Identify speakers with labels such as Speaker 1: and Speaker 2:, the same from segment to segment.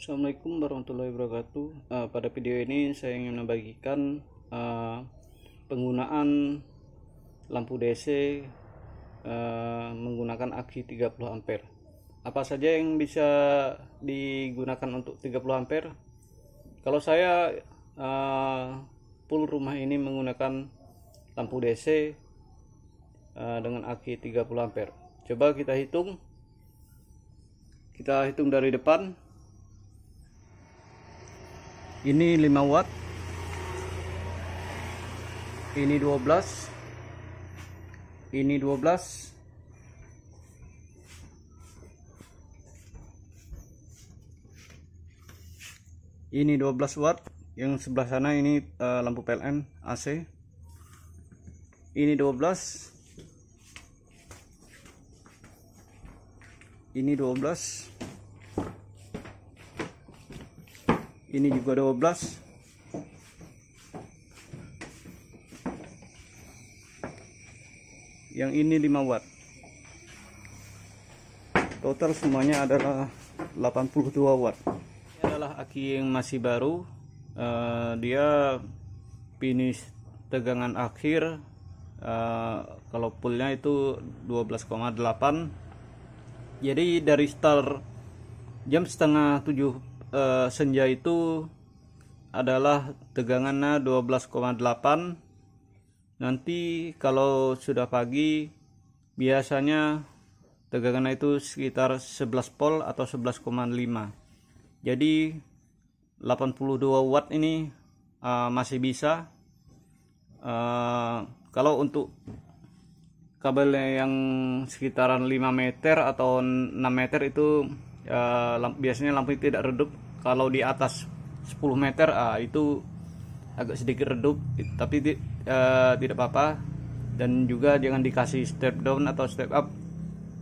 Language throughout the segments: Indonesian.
Speaker 1: Assalamualaikum warahmatullahi wabarakatuh. Uh, pada video ini saya ingin membagikan uh, penggunaan lampu DC uh, eh, menggunakan aki 30 ampere. Apa saja yang bisa digunakan untuk 30 ampere? Kalau saya uh, full rumah ini menggunakan lampu DC uh, dengan aki 30 ampere. Coba kita hitung. Kita hitung dari depan ini 5 watt ini 12 ini 12 ini 12 watt yang sebelah sana ini uh, lampu PLN AC ini 12 ini 12 ini juga 12 yang ini 5 watt total semuanya adalah 82 watt ini adalah aki yang masih baru uh, dia finish tegangan akhir uh, kalau pullnya itu 12,8 jadi dari start jam setengah 7 uh, senja itu adalah tegangannya 12,8 nanti kalau sudah pagi biasanya tegangannya itu sekitar 11 volt atau 11,5 jadi 82 watt ini uh, masih bisa uh, kalau untuk kabel yang sekitaran 5 meter atau 6 meter itu Eh, lamp, biasanya lampu itu tidak redup kalau di atas 10 meter ah, itu agak sedikit redup tapi di, uh, tidak apa-apa dan juga jangan dikasih step down atau step up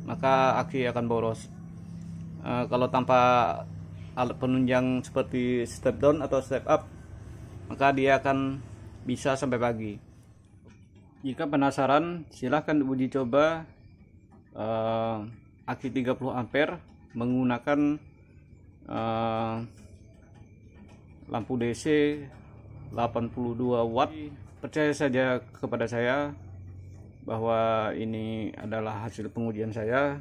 Speaker 1: maka aki akan boros uh, kalau tanpa alat penunjang seperti step down atau step up maka dia akan bisa sampai pagi jika penasaran silahkan uji coba uh, aki 30 ampere menggunakan uh, lampu DC 82 watt iya. percaya saja kepada saya bahwa ini adalah hasil pengujian saya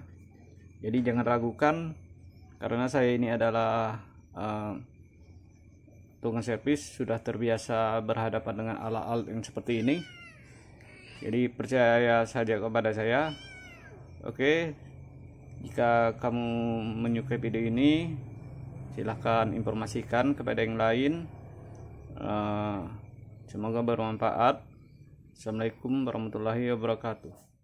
Speaker 1: jadi jangan ragukan karena saya ini adalah uh, tukang servis sudah terbiasa berhadapan dengan alat-alat yang seperti ini jadi percaya saja kepada saya oke okay. Jika kamu menyukai video ini, silahkan informasikan kepada yang lain. Eh, semoga bermanfaat. Assalamualaikum warahmatullahi wabarakatuh.